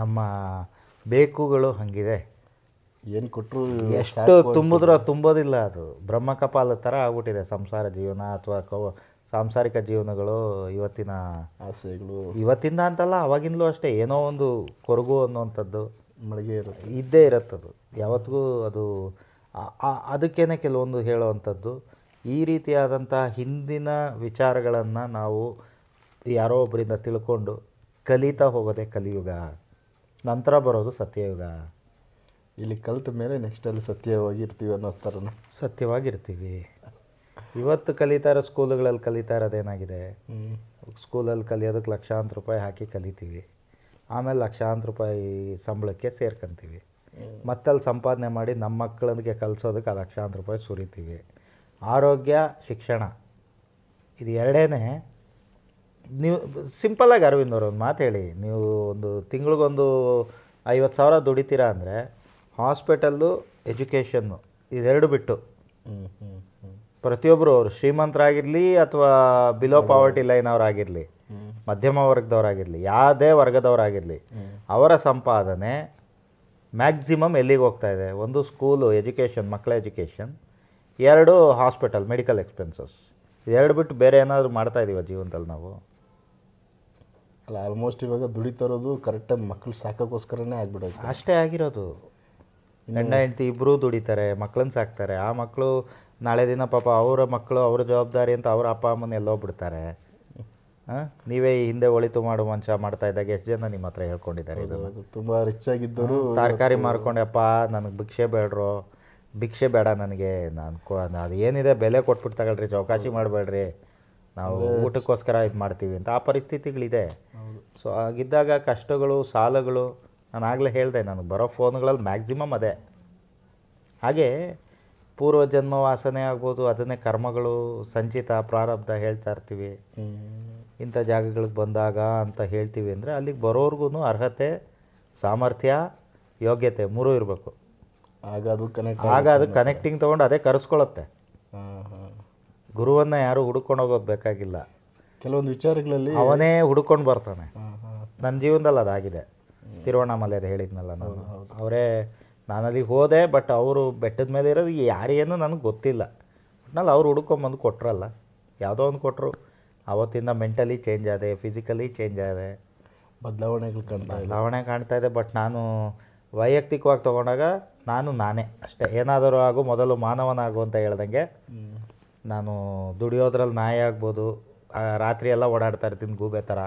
ನಮ್ಮ ಬೇಕುಗಳು ಹಾಗಿದೆ ಏನು ಕೊಟ್ಟರು ಎಷ್ಟು ತುಂಬಿದ್ರೂ ತುಂಬೋದಿಲ್ಲ ಅದು ಬ್ರಹ್ಮಕಪಾಲ ಥರ ಆಗ್ಬಿಟ್ಟಿದೆ ಸಂಸಾರ ಜೀವನ ಅಥವಾ ಕವ ಸಾಂಸಾರಿಕ ಜೀವನಗಳು ಇವತ್ತಿನ ಆಸೆಗಳು ಇವತ್ತಿಂದ ಅಂತಲ್ಲ ಅವಾಗಿಂದಲೂ ಅಷ್ಟೇ ಏನೋ ಒಂದು ಕೊರಗು ಅನ್ನೋವಂಥದ್ದು ಮಳಿಗೆ ಇರುತ್ತೆ ಇದ್ದೇ ಇರುತ್ತದು ಯಾವತ್ತಿಗೂ ಅದು ಅದಕ್ಕೇನೆ ಕೆಲವೊಂದು ಹೇಳುವಂಥದ್ದು ಈ ರೀತಿಯಾದಂತಹ ಹಿಂದಿನ ವಿಚಾರಗಳನ್ನು ನಾವು ಯಾರೋ ಒಬ್ಬರಿಂದ ತಿಳ್ಕೊಂಡು ಕಲಿತಾ ಹೋಗೋದೇ ಕಲಿಯುಗ ನಂತರ ಬರೋದು ಸತ್ಯಯುಗ ಇಲ್ಲಿ ಕಲಿತ ಮೇಲೆ ನೆಕ್ಸ್ಟ್ ಅಲ್ಲಿ ಸತ್ಯವಾಗಿರ್ತೀವಿ ಅನ್ನೋ ಥರ ಸತ್ಯವಾಗಿರ್ತೀವಿ ಇವತ್ತು ಕಲಿತಾ ಇರೋ ಸ್ಕೂಲ್ಗಳಲ್ಲಿ ಕಲಿತಾ ಇರೋದೇನಾಗಿದೆ ಸ್ಕೂಲಲ್ಲಿ ಕಲಿಯೋದಕ್ಕೆ ಲಕ್ಷಾಂತರ ರೂಪಾಯಿ ಹಾಕಿ ಕಲಿತೀವಿ ಆಮೇಲೆ ಲಕ್ಷಾಂತರ ರೂಪಾಯಿ ಸಂಬಳಕ್ಕೆ ಸೇರ್ಕೊಂತೀವಿ ಮತ್ತಲ್ಲಿ ಸಂಪಾದನೆ ಮಾಡಿ ನಮ್ಮ ಮಕ್ಕಳಿಗೆ ಕಲಿಸೋದಕ್ಕೆ ಆ ಲಕ್ಷಾಂತರ ರೂಪಾಯಿ ಸುರಿತೀವಿ ಆರೋಗ್ಯ ಶಿಕ್ಷಣ ಇದು ಎರಡೇ ನೀವು ಸಿಂಪಲ್ಲಾಗಿ ಅರವಿಂದ್ ಅವರು ಒಂದು ಮಾತು ಹೇಳಿ ನೀವು ಒಂದು ತಿಂಗಳಿಗೊಂದು ಐವತ್ತು ಸಾವಿರ ದುಡಿತೀರ ಅಂದರೆ ಹಾಸ್ಪಿಟಲ್ಲು ಎಜುಕೇಷನ್ನು ಇದೆರಡು ಬಿಟ್ಟು ಪ್ರತಿಯೊಬ್ಬರು ಅವರು ಶ್ರೀಮಂತರಾಗಿರಲಿ ಅಥವಾ ಬಿಲೋ ಪಾವರ್ಟಿ ಲೈನ್ ಅವರಾಗಿರಲಿ ಮಧ್ಯಮ ವರ್ಗದವರಾಗಿರಲಿ ಯಾವುದೇ ವರ್ಗದವರಾಗಿರಲಿ ಅವರ ಸಂಪಾದನೆ ಮ್ಯಾಕ್ಸಿಮಮ್ ಎಲ್ಲಿಗೆ ಹೋಗ್ತಾ ಇದೆ ಒಂದು ಸ್ಕೂಲು ಎಜುಕೇಷನ್ ಮಕ್ಕಳ ಎಜುಕೇಷನ್ ಎರಡು ಹಾಸ್ಪಿಟಲ್ ಮೆಡಿಕಲ್ ಎಕ್ಸ್ಪೆನ್ಸಸ್ ಇದೆರಡು ಬಿಟ್ಟು ಬೇರೆ ಏನಾದರೂ ಮಾಡ್ತಾಯಿದ್ದೀವ ಜೀವನದಲ್ಲಿ ನಾವು ಅಲ್ಲ ಆಲ್ಮೋಸ್ಟ್ ಇವಾಗ ದುಡಿತಾ ಇರೋದು ಕರೆಕ್ಟಾಗಿ ಮಕ್ಕಳು ಸಾಕೋಕ್ಕೋಸ್ಕರನೇ ಆಗ್ಬಿಡೋದು ಅಷ್ಟೇ ಆಗಿರೋದು ಗಂಡ ಹೆಂಡತಿ ಇಬ್ಬರೂ ದುಡಿತಾರೆ ಮಕ್ಕಳನ್ನ ಸಾಕ್ತಾರೆ ಆ ಮಕ್ಕಳು ನಾಳೆ ದಿನ ಪಾಪ ಅವರ ಮಕ್ಕಳು ಅವರ ಜವಾಬ್ದಾರಿ ಅಂತ ಅವರ ಅಪ್ಪ ಅಮ್ಮನ ಎಲ್ಲೋಗ್ಬಿಡ್ತಾರೆ ಹಾಂ ನೀವೇ ಈ ಹಿಂದೆ ಒಳಿತು ಮಾಡುವ ಮಂಚ ಮಾಡ್ತಾ ಇದ್ದಾಗ ಎಷ್ಟು ಜನ ನಿಮ್ಮ ಹತ್ರ ಹೇಳ್ಕೊಂಡಿದ್ದಾರೆ ಇದು ತುಂಬ ರಿಚ್ ಆಗಿದ್ದರು ತರಕಾರಿ ಮಾರ್ಕೊಂಡೆಪ್ಪ ನನಗೆ ಭಿಕ್ಷೆ ಬೇಡ್ರು ಭಿಕ್ಷೆ ಬೇಡ ನನಗೆ ನಾನು ಅದು ಏನಿದೆ ಬೆಲೆ ಕೊಟ್ಬಿಟ್ಟು ತಗೊಳ್ರಿ ಚೌಕಾಸಿ ಮಾಡಬೇಡ್ರಿ ನಾವು ಊಟಕ್ಕೋಸ್ಕರ ಇದು ಮಾಡ್ತೀವಿ ಅಂತ ಆ ಪರಿಸ್ಥಿತಿಗಳಿದೆ ಸೊ ಹಾಗಿದ್ದಾಗ ಕಷ್ಟಗಳು ಸಾಲಗಳು ನಾನು ಆಗಲೇ ಹೇಳಿದೆ ನನಗೆ ಬರೋ ಫೋನ್ಗಳಲ್ಲಿ ಮ್ಯಾಕ್ಸಿಮಮ್ ಅದೇ ಹಾಗೆ ಪೂರ್ವಜನ್ಮ ವಾಸನೆ ಆಗ್ಬೋದು ಅದನ್ನೇ ಕರ್ಮಗಳು ಸಂಚಿತ ಪ್ರಾರಬ್ಧ ಹೇಳ್ತಾ ಇರ್ತೀವಿ ಇಂಥ ಜಾಗಗಳಿಗೆ ಬಂದಾಗ ಅಂತ ಹೇಳ್ತೀವಿ ಅಂದರೆ ಅಲ್ಲಿಗೆ ಬರೋರ್ಗು ಅರ್ಹತೆ ಸಾಮರ್ಥ್ಯ ಯೋಗ್ಯತೆ ಮೂರೂ ಇರಬೇಕು ಆಗ ಅದು ಕನೆಕ್ಟ್ ಆಗ ಅದು ಕನೆಕ್ಟಿಂಗ್ ತೊಗೊಂಡು ಅದೇ ಕರೆಸ್ಕೊಳ್ಳುತ್ತೆ ಗುರುವನ್ನ ಯಾರೂ ಹುಡ್ಕೊಂಡು ಹೋಗೋದು ಬೇಕಾಗಿಲ್ಲ ಕೆಲವೊಂದು ವಿಚಾರಗಳಲ್ಲಿ ಅವನೇ ಹುಡುಕೊಂಡು ಬರ್ತಾನೆ ನನ್ನ ಜೀವನದಲ್ಲಿ ಅದಾಗಿದೆ ತಿರುವಣ್ಣಾಮಲೆ ಅದು ಹೇಳಿದ್ನಲ್ಲ ನಾನು ಅವರೇ ನಾನು ಅಲ್ಲಿಗೆ ಹೋದೆ ಬಟ್ ಅವರು ಬೆಟ್ಟದ ಮೇಲೆ ಇರೋದು ಯಾರೇನು ನನಗೆ ಗೊತ್ತಿಲ್ಲ ಒಟ್ನಲ್ಲಿ ಅವ್ರು ಹುಡ್ಕೊಂಬಂದು ಕೊಟ್ಟರಲ್ಲ ಯಾವುದೋ ಒಂದು ಕೊಟ್ಟರು ಅವತ್ತಿಂದ ಮೆಂಟಲಿ ಚೇಂಜ್ ಆದೆ ಫಿಸಿಕಲಿ ಚೇಂಜ್ ಆದೆ ಬದಲಾವಣೆಗಳು ಕಾಣ್ತಾ ಬದಲಾವಣೆ ಕಾಣ್ತಾ ಇದೆ ಬಟ್ ನಾನು ವೈಯಕ್ತಿಕವಾಗಿ ತೊಗೊಂಡಾಗ ನಾನು ನಾನೇ ಅಷ್ಟೇ ಏನಾದರೂ ಆಗು ಮೊದಲು ಮಾನವನಾಗು ಅಂತ ಹೇಳ್ದಂಗೆ ನಾನು ದುಡಿಯೋದ್ರಲ್ಲಿ ನಾಯಿ ಆಗ್ಬೋದು ರಾತ್ರಿ ಎಲ್ಲ ಓಡಾಡ್ತಾ ಇರ್ತೀನಿ ಗೂಬೆ ಥರ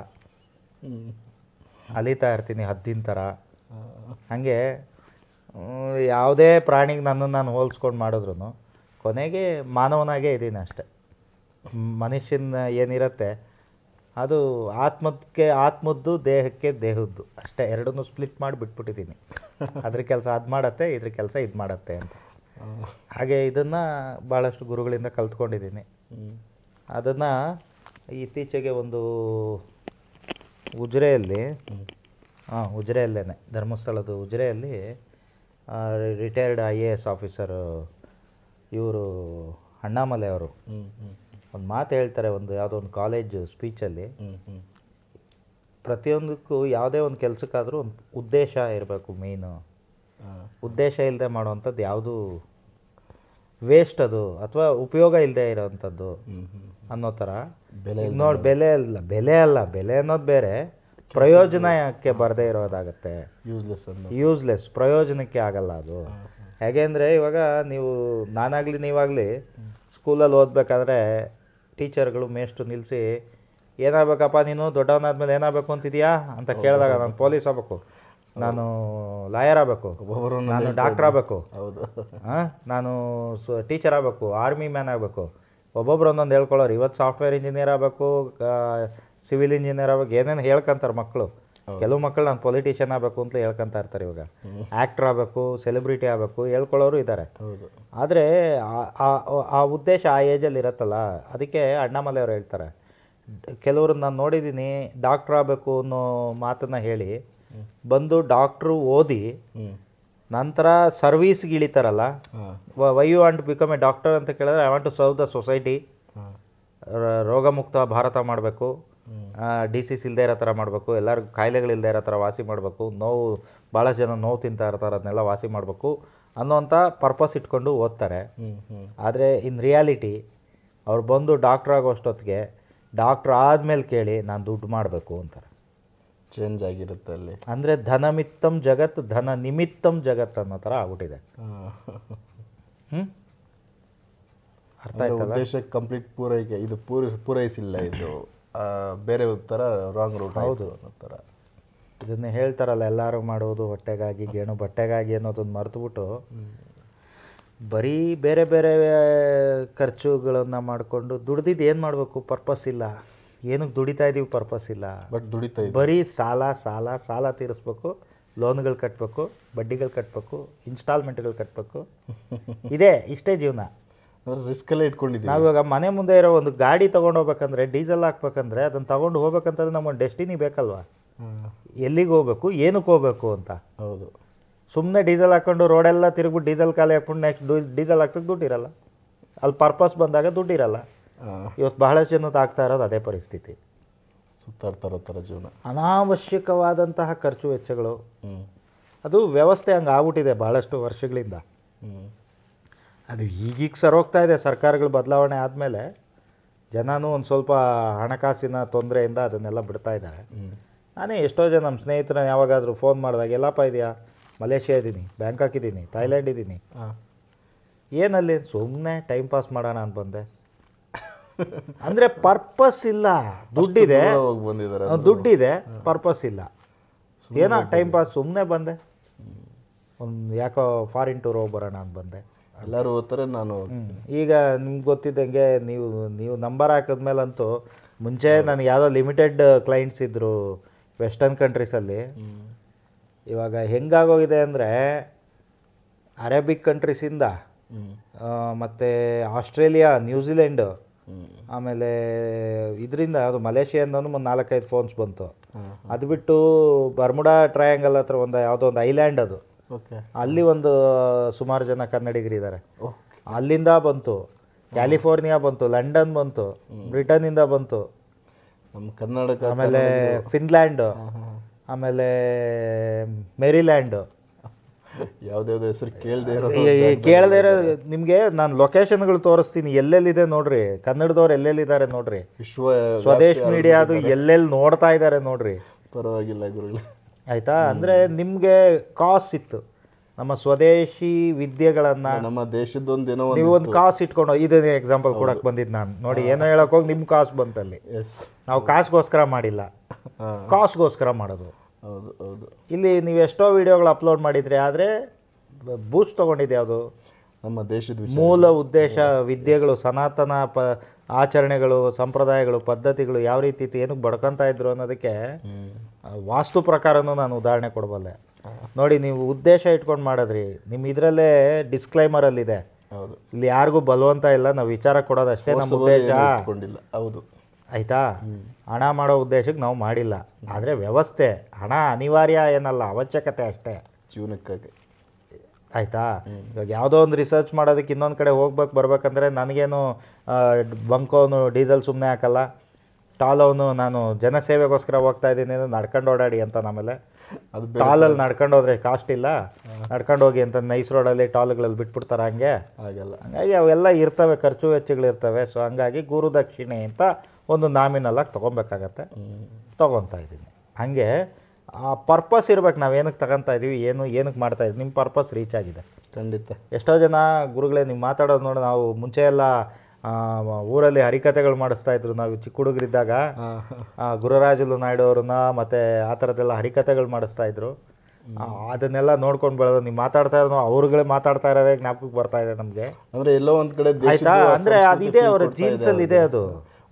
ಅಲಿತಾ ಇರ್ತೀನಿ ಹದ್ದಿನ ಥರ ಹಾಗೆ ಯಾವುದೇ ಪ್ರಾಣಿಗೆ ನನ್ನನ್ನು ನಾನು ಹೋಲಿಸ್ಕೊಂಡು ಮಾಡಿದ್ರು ಕೊನೆಗೆ ಮಾನವನಾಗೇ ಇದ್ದೀನಿ ಅಷ್ಟೆ ಮನುಷ್ಯನ ಏನಿರುತ್ತೆ ಅದು ಆತ್ಮಕ್ಕೆ ಆತ್ಮದ್ದು ದೇಹಕ್ಕೆ ದೇಹದ್ದು ಅಷ್ಟೇ ಎರಡನ್ನೂ ಸ್ಪ್ಲಿಟ್ ಮಾಡಿ ಬಿಟ್ಬಿಟ್ಟಿದ್ದೀನಿ ಅದ್ರ ಕೆಲಸ ಅದು ಮಾಡತ್ತೆ ಇದ್ರ ಕೆಲಸ ಇದು ಮಾಡತ್ತೆ ಅಂತ ಹಾಗೆ ಇದನ್ನು ಭಾಳಷ್ಟು ಗುರುಗಳಿಂದ ಕಲ್ತ್ಕೊಂಡಿದ್ದೀನಿ ಅದನ್ನು ಇತ್ತೀಚೆಗೆ ಒಂದು ಉಜ್ರೆಯಲ್ಲಿ ಹಾಂ ಉಜ್ರೆಯಲ್ಲೇ ಧರ್ಮಸ್ಥಳದ ಉಜ್ರೆಯಲ್ಲಿ retired I A S officer ಇವರು ಅಣ್ಣಾಮಲೆ ಅವರು ಒಂದು ಮಾತು ಹೇಳ್ತಾರೆ ಒಂದು ಯಾವುದೋ ಒಂದು ಕಾಲೇಜ್ ಸ್ಪೀಚಲ್ಲಿ ಪ್ರತಿಯೊಂದಕ್ಕೂ ಯಾವುದೇ ಒಂದು ಕೆಲಸಕ್ಕಾದರೂ ಒಂದು ಉದ್ದೇಶ ಇರಬೇಕು ಮೇಯ್ನು ಉದ್ದೇಶ ಇಲ್ಲದೆ ಮಾಡುವಂಥದ್ದು ಯಾವುದೂ ವೇಸ್ಟ್ ಅದು ಅಥವಾ ಉಪಯೋಗ ಇಲ್ಲದೆ ಇರೋವಂಥದ್ದು ಅನ್ನೋ ಥರ ನೋಡಿ ಬೆಲೆ ಅಲ್ಲ ಬೆಲೆ ಅಲ್ಲ ಬೆಲೆ ಅನ್ನೋದು ಬೇರೆ ಪ್ರಯೋಜನಕ್ಕೆ ಬರದೇ ಇರೋದಾಗತ್ತೆ ಯೂಸ್ಲೆಸ್ ಯೂಸ್ಲೆಸ್ ಪ್ರಯೋಜನಕ್ಕೆ ಆಗಲ್ಲ ಅದು ಹೇಗೆ ಅಂದರೆ ಇವಾಗ ನೀವು ನಾನಾಗಲಿ ನೀವಾಗಲಿ ಸ್ಕೂಲಲ್ಲಿ ಓದಬೇಕಾದ್ರೆ ಟೀಚರ್ಗಳು ಮೇಷ್ಟು ನಿಲ್ಲಿಸಿ ಏನಾಗಬೇಕಪ್ಪ ನೀನು ದೊಡ್ಡವನಾದ್ಮೇಲೆ ಏನಾಗಬೇಕು ಅಂತಿದೆಯಾ ಅಂತ ಕೇಳಿದಾಗ ನಾನು ಪೊಲೀಸ್ ಆಗಬೇಕು ನಾನು ಲಾಯರ್ ಆಗಬೇಕು ನಾನು ಡಾಕ್ಟರ್ ಆಗಬೇಕು ಹೌದು ನಾನು ಟೀಚರ್ ಆಗಬೇಕು ಆರ್ಮಿ ಮ್ಯಾನ್ ಆಗಬೇಕು ಒಬ್ಬೊಬ್ರು ಒಂದೊಂದು ಹೇಳ್ಕೊಳ್ಳೋರು ಇವತ್ತು ಸಾಫ್ಟ್ವೇರ್ ಇಂಜಿನಿಯರ್ ಆಗಬೇಕು ಸಿವಿಲ್ ಇಂಜಿನಿಯರ್ ಆಗಬೇಕು ಏನೇನು ಹೇಳ್ಕೊಂತಾರೆ ಮಕ್ಕಳು ಕೆಲವು ಮಕ್ಕಳು ನಾನು ಪೊಲಿಟಿಷಿಯನ್ ಆಗಬೇಕು ಅಂತ ಹೇಳ್ಕೊಂತ ಇರ್ತಾರೆ ಇವಾಗ ಆ್ಯಕ್ಟ್ರ್ ಆಗಬೇಕು ಸೆಲೆಬ್ರಿಟಿ ಆಗಬೇಕು ಹೇಳ್ಕೊಳ್ಳೋರು ಇದ್ದಾರೆ ಆದರೆ ಆ ಉದ್ದೇಶ ಆ ಏಜಲ್ಲಿ ಇರುತ್ತಲ್ಲ ಅದಕ್ಕೆ ಅಣ್ಣಾಮಲೆಯವರು ಹೇಳ್ತಾರೆ ಕೆಲವ್ರನ್ನ ನಾನು ನೋಡಿದ್ದೀನಿ ಡಾಕ್ಟ್ರ್ ಆಗಬೇಕು ಅನ್ನೋ ಮಾತನ್ನು ಹೇಳಿ ಬಂದು ಡಾಕ್ಟ್ರು ಓದಿ ನಂತರ ಸರ್ವೀಸ್ಗೆ ಇಳಿತಾರಲ್ಲ why you want become a doctor ಅಂತ ಕೇಳಿದ್ರೆ I want to serve the society ರೋಗಮುಕ್ತ ಭಾರತ ಮಾಡಬೇಕು ಡಿ ಸಿಸ್ ಇಲ್ಲದೆ ಇರೋ ಥರ ಮಾಡಬೇಕು ಎಲ್ಲರಿಗೂ ಕಾಯಿಲೆಗಳಿಲ್ಲದೆ ಇರೋ ಥರ ವಾಸಿ ಮಾಡಬೇಕು ನೋವು ಭಾಳಷ್ಟು ಜನ ನೋವು ತಿಂತಾ ಇರ್ತಾರೆ ಅದನ್ನೆಲ್ಲ ವಾಸಿ ಮಾಡಬೇಕು ಅನ್ನೋಂಥ ಪರ್ಪಸ್ ಇಟ್ಕೊಂಡು ಓದ್ತಾರೆ ಆದರೆ ಇನ್ ರಿಯಾಲಿಟಿ ಅವ್ರು ಬಂದು ಡಾಕ್ಟ್ರ್ ಆಗೋಷ್ಟೊತ್ತಿಗೆ ಡಾಕ್ಟ್ರ್ ಆದಮೇಲೆ ಕೇಳಿ ನಾನು ದುಡ್ಡು ಮಾಡಬೇಕು ಅಂತಾರೆ ಚೇಂಜ್ ಆಗಿರುತ್ತೆ ಅಲ್ಲಿ ಅಂದರೆ ಧನಮಿತ್ತಮ್ ಜಗತ್ ಧನ ನಿಮಿತ್ತಂ ಜಗತ್ ಅನ್ನೋ ಥರ ಆಗ್ಬಿಟ್ಟಿದೆ ಹ್ಞೂ ಅರ್ಥ ಉದ್ದೇಶಕ್ಕೆ ಕಂಪ್ಲೀಟ್ ಪೂರೈಕೆ ಇದು ಪೂರೈ ಪೂರೈಸಿಲ್ಲ ಇದು ಬೇರೆ ಥರ ರಾಂಗ್ ರೂಟ್ ಹೌದು ಅನ್ನೋ ಥರ ಇದನ್ನೇ ಹೇಳ್ತಾರಲ್ಲ ಎಲ್ಲರೂ ಮಾಡೋದು ಹೊಟ್ಟೆಗಾಗಿ ಗೇಣು ಬಟ್ಟೆಗಾಗಿ ಅನ್ನೋದನ್ನು ಮರೆತುಬಿಟ್ಟು ಬರೀ ಬೇರೆ ಬೇರೆ ಖರ್ಚುಗಳನ್ನು ಮಾಡಿಕೊಂಡು ದುಡ್ದಿದ್ದು ಏನು ಮಾಡಬೇಕು ಪರ್ಪಸ್ ಇಲ್ಲ ಏನಕ್ಕೆ ದುಡಿತಾ ಇದೀವಿ ಪರ್ಪಸ್ ಇಲ್ಲ ಬಟ್ ದುಡಿತಾ ಬರೀ ಸಾಲ ಸಾಲ ಸಾಲ ತೀರಿಸ್ಬೇಕು ಲೋನ್ಗಳು ಕಟ್ಟಬೇಕು ಬಡ್ಡಿಗಳು ಕಟ್ಟಬೇಕು ಇನ್ಸ್ಟಾಲ್ಮೆಂಟ್ಗಳು ಕಟ್ಟಬೇಕು ಇದೇ ಇಷ್ಟೇ ಜೀವನ ರಿಸ್ಕಲ್ಲೇ ಇಟ್ಕೊಂಡಿದ್ದೀವಿ ನಾವು ಇವಾಗ ಮನೆ ಮುಂದೆ ಇರೋ ಒಂದು ಗಾಡಿ ತೊಗೊಂಡು ಹೋಗ್ಬೇಕಂದ್ರೆ ಡೀಸೆಲ್ ಹಾಕ್ಬೇಕಂದ್ರೆ ಅದನ್ನು ತೊಗೊಂಡು ಹೋಗ್ಬೇಕಂತಂದ್ರೆ ನಮ್ಮ ಡೆಸ್ಟಿನಿ ಬೇಕಲ್ವಾ ಎಲ್ಲಿಗೆ ಹೋಗ್ಬೇಕು ಏನಕ್ಕೆ ಹೋಗ್ಬೇಕು ಅಂತ ಹೌದು ಸುಮ್ಮನೆ ಡೀಸೆಲ್ ಹಾಕ್ಕೊಂಡು ರೋಡೆಲ್ಲ ತಿರುಗ್ಬಿಟ್ಟು ಡೀಸೆಲ್ ಖಾಲಿ ಹಾಕ್ಬಿಟ್ಟು ನೆಕ್ಸ್ಟ್ ಡೀಸೆಲ್ ಹಾಕ್ಸೋಕ್ಕೆ ದುಡ್ಡಿರಲ್ಲ ಅಲ್ಲಿ ಪರ್ಪಸ್ ಬಂದಾಗ ದುಡ್ಡಿರಲ್ಲ ಇವತ್ತು ಬಹಳಷ್ಟು ಜನದ್ದು ಆಗ್ತಾ ಇರೋದು ಅದೇ ಪರಿಸ್ಥಿತಿ ಸುತ್ತಾಡ್ತಾರೋ ಥರ ಜೀವನ ಅನಾವಶ್ಯಕವಾದಂತಹ ಖರ್ಚು ವೆಚ್ಚಗಳು ಅದು ವ್ಯವಸ್ಥೆ ಹಂಗೆ ಆಗ್ಬಿಟ್ಟಿದೆ ಬಹಳಷ್ಟು ವರ್ಷಗಳಿಂದ ಅದು ಈಗೀಗ ಸರೋಗ್ತಾ ಇದೆ ಸರ್ಕಾರಗಳು ಬದಲಾವಣೆ ಆದಮೇಲೆ ಜನನೂ ಒಂದು ಸ್ವಲ್ಪ ಹಣಕಾಸಿನ ತೊಂದರೆಯಿಂದ ಅದನ್ನೆಲ್ಲ ಬಿಡ್ತಾ ಇದ್ದಾರೆ ನಾನೇ ಎಷ್ಟೋ ಜನ ನಮ್ಮ ಸ್ನೇಹಿತರ ಯಾವಾಗಾದರೂ ಫೋನ್ ಮಾಡಿದಾಗ ಎಲ್ಲಪ್ಪ ಇದೆಯಾ ಮಲೇಷ್ಯಾ ಇದ್ದೀನಿ ಬ್ಯಾಂಕಾಕ್ ಇದ್ದೀನಿ ಥೈಲ್ಯಾಂಡ್ ಇದ್ದೀನಿ ಏನಲ್ಲಿ ಸುಮ್ಮನೆ ಟೈಮ್ ಪಾಸ್ ಮಾಡೋಣ ಅಂತ ಬಂದೆ ಅಂದರೆ ಪರ್ಪಸ್ ಇಲ್ಲ ದುಡ್ಡಿದೆ ಬಂದಿದ್ದಾರೆ ದುಡ್ಡಿದೆ ಪರ್ಪಸ್ ಇಲ್ಲ ಏನೋ ಟೈಮ್ ಪಾಸ್ ಸುಮ್ಮನೆ ಬಂದೆ ಒಂದು ಯಾಕೋ ಫಾರಿನ್ ಟೂರ್ ಹೋಗಿ ಬರೋಣ ಅಂತ ಬಂದೆ ಎಲ್ಲರೂ ಹೋಗ್ತಾರೆ ನಾನು ಈಗ ನಿಮ್ಗೆ ಗೊತ್ತಿದ್ದಂಗೆ ನೀವು ನೀವು ನಂಬರ್ ಹಾಕಿದ್ಮೇಲಂತೂ ಮುಂಚೆ ನನಗೆ ಯಾವುದೋ ಲಿಮಿಟೆಡ್ ಕ್ಲೈಂಟ್ಸ್ ಇದ್ದರು ವೆಸ್ಟರ್ನ್ ಕಂಟ್ರೀಸಲ್ಲಿ ಇವಾಗ ಹೆಂಗಾಗೋಗಿದೆ ಅಂದರೆ ಅರೇಬಿಕ್ ಕಂಟ್ರೀಸಿಂದ ಮತ್ತು ಆಸ್ಟ್ರೇಲಿಯಾ ನ್ಯೂಜಿಲೆಂಡು ಆಮೇಲೆ ಇದರಿಂದ ಅದು ಮಲೇಷಿಯಾದ ಒಂದು ನಾಲ್ಕೈದು ಫೋನ್ಸ್ ಬಂತು ಅದು ಬಿಟ್ಟು ಬರ್ಮುಡಾ ಟ್ರಯಾಂಗಲ್ ಹತ್ರ ಒಂದು ಯಾವುದೋ ಒಂದು ಐಲ್ಯಾಂಡ್ ಅದು ಅಲ್ಲಿ ಒಂದು ಸುಮಾರು ಜನ ಕನ್ನಡಿಗರಿದ್ದಾರೆ ಅಲ್ಲಿಂದ ಬಂತು ಕ್ಯಾಲಿಫೋರ್ನಿಯಾ ಬಂತು ಲಂಡನ್ ಬಂತು ಬ್ರಿಟನ್ನಿಂದ ಬಂತು ನಮ್ಮ ಆಮೇಲೆ ಫಿನ್ಲ್ಯಾಂಡು ಆಮೇಲೆ ಮೇರಿಲ್ಯಾಂಡು ಯಾವ್ದಾವ್ದು ಹೆಸರು ಕೇಳದೆ ಇರೋ ಕೇಳದೆ ಇರೋ ನಿಮಗೆ ನಾನು ಲೊಕೇಶನ್ಗಳು ತೋರಿಸ್ತೀನಿ ಎಲ್ಲೆಲ್ಲಿದೆ ನೋಡ್ರಿ ಕನ್ನಡದವ್ರು ಎಲ್ಲೆಲ್ಲಿದ್ದಾರೆ ನೋಡ್ರಿ ವಿಶ್ವ ಸ್ವದೇಶ್ ಮೀಡಿಯಾದು ಎಲ್ಲೆಲ್ಲಿ ನೋಡ್ತಾ ಇದ್ದಾರೆ ನೋಡ್ರಿ ಪರವಾಗಿಲ್ಲ ಅಂದ್ರೆ ನಿಮ್ಗೆ ಅಂದ್ರೆ ಕಾಸ್ ಇತ್ತು ನಮ್ಮ ಸ್ವದೇಶಿ ವಿದ್ಯೆಗಳನ್ನ ನಮ್ಮ ದೇಶದೊಂದು ಏನೋ ನೀವು ಒಂದು ಕಾಸ್ ಇಟ್ಕೊಂಡು ಇದನ್ನೇ ಎಕ್ಸಾಂಪಲ್ ಕೊಡಕ್ ಬಂದಿದ್ ನಾನು ನೋಡಿ ಏನೋ ಹೇಳಕ್ ಹೋಗಿ ನಿಮ್ ಕಾಸ್ ಬಂತಲ್ಲಿ ನಾವು ಕಾಸ್ಗೋಸ್ಕರ ಮಾಡಿಲ್ಲ ಕಾಸ್ಗೋಸ್ಕರ ಮಾಡೋದು ಹೌದು ಹೌದು ಇಲ್ಲಿ ನೀವು ಎಷ್ಟೋ ವಿಡಿಯೋಗಳು ಅಪ್ಲೋಡ್ ಮಾಡಿದ್ರಿ ಆದರೆ ಬೂಸ್ಟ್ ತೊಗೊಂಡಿದೆ ಯಾವುದು ನಮ್ಮ ದೇಶದ ಮೂಲ ಉದ್ದೇಶ ವಿದ್ಯೆಗಳು ಸನಾತನ ಪ ಆಚರಣೆಗಳು ಸಂಪ್ರದಾಯಗಳು ಪದ್ಧತಿಗಳು ಯಾವ ರೀತಿ ಏನಕ್ಕೆ ಬಡ್ಕೊತಾ ಇದ್ರು ಅನ್ನೋದಕ್ಕೆ ವಾಸ್ತು ಪ್ರಕಾರನೂ ನಾನು ಉದಾಹರಣೆ ಕೊಡಬಲ್ಲೆ ನೋಡಿ ನೀವು ಉದ್ದೇಶ ಇಟ್ಕೊಂಡು ಮಾಡಿದ್ರಿ ನಿಮ್ಮ ಇದರಲ್ಲೇ ಡಿಸ್ಕ್ಲೈಮರಲ್ಲಿದೆ ಹೌದು ಇಲ್ಲಿ ಯಾರಿಗೂ ಬಲವಂತ ಇಲ್ಲ ನಾವು ವಿಚಾರ ಕೊಡೋದಷ್ಟೇ ನಮ್ಮ ಉದ್ದೇಶ ಹೌದು ಆಯಿತಾ ಹಣ ಮಾಡೋ ಉದ್ದೇಶಕ್ಕೆ ನಾವು ಮಾಡಿಲ್ಲ ಆದರೆ ವ್ಯವಸ್ಥೆ ಹಣ ಅನಿವಾರ್ಯ ಏನಲ್ಲ ಅವಶ್ಯಕತೆ ಅಷ್ಟೇ ಜೀವನಕ್ಕಾಗಿ ಆಯಿತಾ ಇವಾಗ ಯಾವುದೋ ಒಂದು ರಿಸರ್ಚ್ ಮಾಡೋದಕ್ಕೆ ಇನ್ನೊಂದು ಕಡೆ ಹೋಗ್ಬೇಕು ಬರ್ಬೇಕಂದ್ರೆ ನನಗೇನು ಬಂಕೋನು ಡೀಸೆಲ್ ಸುಮ್ಮನೆ ಹಾಕಲ್ಲ ಟಾಲವನು ನಾನು ಜನಸೇವೆಗೋಸ್ಕರ ಹೋಗ್ತಾ ಇದ್ದೀನಿ ನಡ್ಕೊಂಡು ಓಡಾಡಿ ಅಂತ ನಮ್ಮಲ್ಲೇ ಅದು ಟಾಲಲ್ಲಿ ನಡ್ಕೊಂಡು ಹೋದ್ರೆ ಕಾಸ್ಟ್ ಇಲ್ಲ ನಡ್ಕೊಂಡು ಹೋಗಿ ಅಂತ ನೈಸ್ ರೋಡಲ್ಲಿ ಟಾಲ್ಗಳಲ್ಲಿ ಬಿಟ್ಬಿಡ್ತಾರೆ ಹಂಗೆ ಹಾಗೆಲ್ಲ ಹಂಗಾಗಿ ಅವೆಲ್ಲ ಇರ್ತವೆ ಖರ್ಚು ವೆಚ್ಚಗಳಿರ್ತವೆ ಸೊ ಹಂಗಾಗಿ ಗುರುದಕ್ಷಿಣೆ ಅಂತ ಒಂದು ನಾಮಿನಲ್ಲಾಗಿ ತೊಗೊಬೇಕಾಗತ್ತೆ ತೊಗೊತಾ ಇದ್ದೀನಿ ಹಂಗೆ ಆ ಪರ್ಪಸ್ ಇರ್ಬೇಕು ನಾವು ಏನಕ್ಕೆ ತಗೊಂತ ಇದ್ದೀವಿ ಏನು ಏನಕ್ಕೆ ಮಾಡ್ತಾ ಇದ್ದೀವಿ ನಿಮ್ಮ ಪರ್ಪಸ್ ರೀಚ್ ಆಗಿದೆ ಖಂಡಿತ ಎಷ್ಟೋ ಜನ ಗುರುಗಳೇ ನೀವು ಮಾತಾಡೋದು ನೋಡಿ ನಾವು ಮುಂಚೆ ಎಲ್ಲ ಊರಲ್ಲಿ ಹರಿಕತೆಗಳು ಮಾಡಿಸ್ತಾ ಇದ್ರು ನಾವು ಚಿಕ್ಕ ಹುಡುಗರಿದ್ದಾಗ ಗುರುರಾಜುಲು ನಾಯ್ಡು ಅವ್ರನ್ನ ಮತ್ತು ಆ ಥರದ್ದೆಲ್ಲ ಹರಿಕತೆಗಳು ಮಾಡಿಸ್ತಾ ಇದ್ರು ಅದನ್ನೆಲ್ಲ ನೋಡ್ಕೊಂಡು ಬೆಳೆದು ನೀವು ಮಾತಾಡ್ತಾ ಇರೋ ಅವ್ರುಗಳೇ ಮಾತಾಡ್ತಾ ಇರೋದೇ ಜ್ಞಾಪಕಕ್ಕೆ ಬರ್ತಾ ಇದೆ ನಮಗೆ ಅಂದರೆ ಎಲ್ಲೋ ಒಂದು ಕಡೆ ಆಯ್ತಾ ಅಂದರೆ ಅದಿದೆ ಅವರ ಜೀನ್ಸಲ್ಲಿ ಇದೆ ಅದು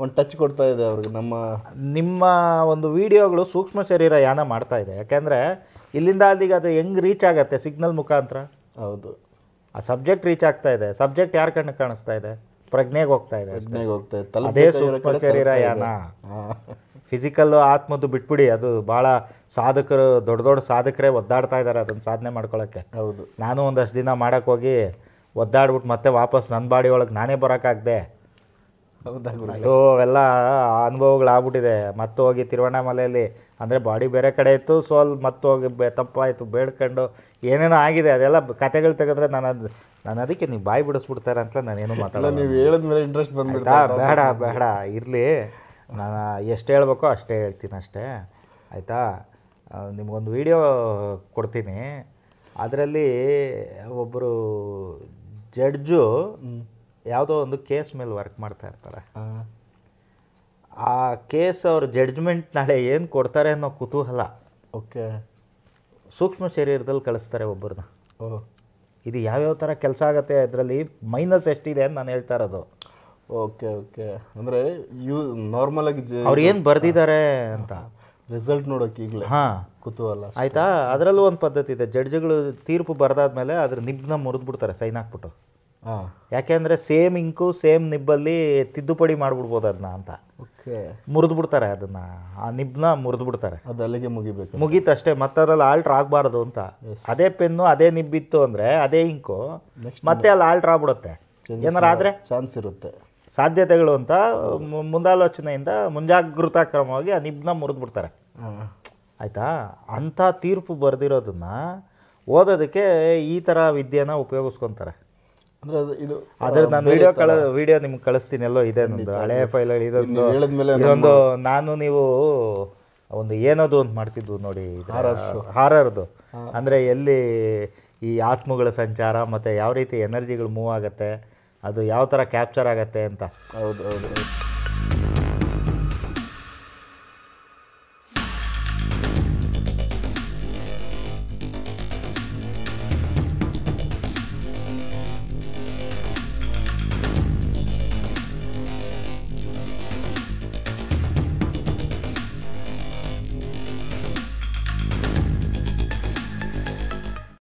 ಒಂದು ಟಚ್ ಕೊಡ್ತಾ ಇದೆ ಅವ್ರಿಗೆ ನಮ್ಮ ನಿಮ್ಮ ಒಂದು ವಿಡಿಯೋಗಳು ಸೂಕ್ಷ್ಮ ಶರೀರ ಯಾನ ಮಾಡ್ತಾ ಇದೆ ಯಾಕೆಂದರೆ ಇಲ್ಲಿಂದ ಅಲ್ಲಿಗೆ ಅದು ಹೆಂಗೆ ರೀಚ್ ಆಗುತ್ತೆ ಸಿಗ್ನಲ್ ಮುಖಾಂತರ ಹೌದು ಆ ಸಬ್ಜೆಕ್ಟ್ ರೀಚ್ ಆಗ್ತಾ ಇದೆ ಸಬ್ಜೆಕ್ಟ್ ಯಾರ ಕಣ್ಣು ಕಾಣಿಸ್ತಾ ಇದೆ ಪ್ರಜ್ಞೆಗೆ ಹೋಗ್ತಾ ಇದೆ ಅದೇ ಸೂಕ್ಷ್ಮ ಶರೀರ ಯಾನ ಫಿಸಿಕಲ್ಲು ಆತ್ಮದ್ದು ಬಿಟ್ಬಿಡಿ ಅದು ಭಾಳ ಸಾಧಕರು ದೊಡ್ಡ ದೊಡ್ಡ ಸಾಧಕರೇ ಒದ್ದಾಡ್ತಾ ಇದ್ದಾರೆ ಅದನ್ನು ಸಾಧನೆ ಮಾಡ್ಕೊಳ್ಳೋಕ್ಕೆ ಹೌದು ನಾನು ಒಂದಷ್ಟು ದಿನ ಮಾಡೋಕ್ಕೋಗಿ ಒದ್ದಾಡ್ಬಿಟ್ಟು ಮತ್ತೆ ವಾಪಸ್ ನನ್ನ ಬಾಡಿ ಒಳಗೆ ನಾನೇ ಬರೋಕ್ಕಾಗದೆ ಅದು ಅವೆಲ್ಲ ಅನುಭವಗಳಾಗ್ಬಿಟ್ಟಿದೆ ಮತ್ತೋಗಿ ತಿರುವಣ್ಣಾಮಲೆಯಲ್ಲಿ ಅಂದರೆ ಬಾಡಿ ಬೇರೆ ಕಡೆ ಇತ್ತು ಸೋಲ್ ಅಲ್ಲಿ ಹೋಗಿ ಬೆ ತಪ್ಪಾಯಿತು ಬೇಡ್ಕೊಂಡು ಏನೇನೋ ಆಗಿದೆ ಅದೆಲ್ಲ ಕತೆಗಳು ತೆಗೆದ್ರೆ ನಾನು ಅದು ನಾನು ಅದಕ್ಕೆ ನೀವು ಬಾಯಿ ಬಿಡಿಸ್ಬಿಡ್ತಾರೆ ಅಂತ ನಾನೇನು ಮಾತಾಡಲ್ಲ ನೀವು ಹೇಳಿದ್ಮೇಲೆ ಇಂಟ್ರೆಸ್ಟ್ ಬಂದ್ಬಿಡ್ತಾ ಬೇಡ ಬೇಡ ಇರಲಿ ನಾನು ಎಷ್ಟು ಹೇಳ್ಬೇಕೋ ಅಷ್ಟೇ ಹೇಳ್ತೀನಿ ಅಷ್ಟೇ ಆಯಿತಾ ನಿಮಗೊಂದು ವೀಡಿಯೋ ಕೊಡ್ತೀನಿ ಅದರಲ್ಲಿ ಒಬ್ಬರು ಜಡ್ಜು ಯಾವುದೋ ಒಂದು ಕೇಸ್ ಮೇಲೆ ವರ್ಕ್ ಮಾಡ್ತಾ ಇರ್ತಾರೆ ಆ ಕೇಸ್ ಅವ್ರ ಜಡ್ಜ್ಮೆಂಟ್ ನಾಳೆ ಏನು ಕೊಡ್ತಾರೆ ಅನ್ನೋ ಕುತೂಹಲ ಓಕೆ ಸೂಕ್ಷ್ಮ ಶರೀರದಲ್ಲಿ ಕಳಿಸ್ತಾರೆ ಒಬ್ಬರನ್ನ ಇದು ಯಾವ್ಯಾವ ಥರ ಕೆಲಸ ಆಗುತ್ತೆ ಅದರಲ್ಲಿ ಮೈನಸ್ ಎಷ್ಟಿದೆ ಅಂತ ನಾನು ಹೇಳ್ತಾ ಇರೋದು ಓಕೆ ಓಕೆ ಅಂದರೆ ಯೂ ನಾರ್ಮಲ್ ಆಗಿ ಅವ್ರು ಏನು ಬರೆದಿದ್ದಾರೆ ಅಂತ ರಿಸಲ್ಟ್ ನೋಡೋಕೆ ಈಗಲೇ ಹಾಂ ಕುತೂಹಲ ಆಯಿತಾ ಅದರಲ್ಲೂ ಒಂದು ಪದ್ಧತಿ ಇದೆ ಜಡ್ಜ್ಗಳು ತೀರ್ಪು ಬರೆದಾದ್ಮೇಲೆ ಅದ್ರ ನಿಬ್ನ ಮುರಿದ್ಬಿಡ್ತಾರೆ ಸೈನ್ ಹಾಕ್ಬಿಟ್ಟು ಯಾಕೆಂದರೆ ಸೇಮ್ ಇಂಕು ಸೇಮ್ ನಿಬ್ಬಲ್ಲಿ ತಿದ್ದುಪಡಿ ಮಾಡ್ಬಿಡ್ಬೋದು ಅದನ್ನ ಅಂತ ಓಕೆ ಮುರಿದು ಬಿಡ್ತಾರೆ ಅದನ್ನು ಆ ನಿಬ್ನ ಮುರಿದು ಬಿಡ್ತಾರೆ ಅದು ಅಲ್ಲಿಗೆ ಮುಗಿಬೇಕು ಮತ್ತೆ ಮತ್ತದ್ರಲ್ಲಿ ಆಲ್ಟ್ರ್ ಆಗಬಾರ್ದು ಅಂತ ಅದೇ ಪೆನ್ನು ಅದೇ ನಿಬ್ಬಿತ್ತು ಅಂದರೆ ಅದೇ ಇಂಕು ಮತ್ತೆ ಅಲ್ಲಿ ಆಲ್ಟ್ರ್ ಆಗ್ಬಿಡುತ್ತೆ ಏನಾರ ಆದರೆ ಚಾನ್ಸ್ ಇರುತ್ತೆ ಸಾಧ್ಯತೆಗಳು ಅಂತ ಮುಂದಾಲೋಚನೆಯಿಂದ ಮುಂಜಾಗ್ರತಾ ಕ್ರಮವಾಗಿ ಆ ನಿಬ್ನ ಮುರಿದು ಬಿಡ್ತಾರೆ ಆಯಿತಾ ಅಂಥ ತೀರ್ಪು ಬರ್ದಿರೋದನ್ನ ಓದೋದಕ್ಕೆ ಈ ಥರ ವಿದ್ಯೆನ ಉಪಯೋಗಿಸ್ಕೊತಾರೆ ಅಂದ್ರೆ ನಾನು ವಿಡಿಯೋ ವಿಡಿಯೋ ನಿಮ್ಗೆ ಕಳಿಸ್ತೀನಿ ಎಲ್ಲೋ ಇದೆ ನಂದು ಹಳೆ ಫೈಲ್ಗಳು ಇದೊಂದು ಇದೊಂದು ನಾನು ನೀವು ಒಂದು ಏನೋದು ಅಂತ ಮಾಡ್ತಿದ್ವು ನೋಡಿ ಹಾರರ್ದು ಅಂದ್ರೆ ಎಲ್ಲಿ ಈ ಆತ್ಮಗಳ ಸಂಚಾರ ಮತ್ತೆ ಯಾವ ರೀತಿ ಎನರ್ಜಿಗಳು ಮೂವ್ ಆಗುತ್ತೆ ಅದು ಯಾವ ತರ ಕ್ಯಾಪ್ಚರ್ ಆಗುತ್ತೆ ಅಂತ ಹೌದು ಹೌದು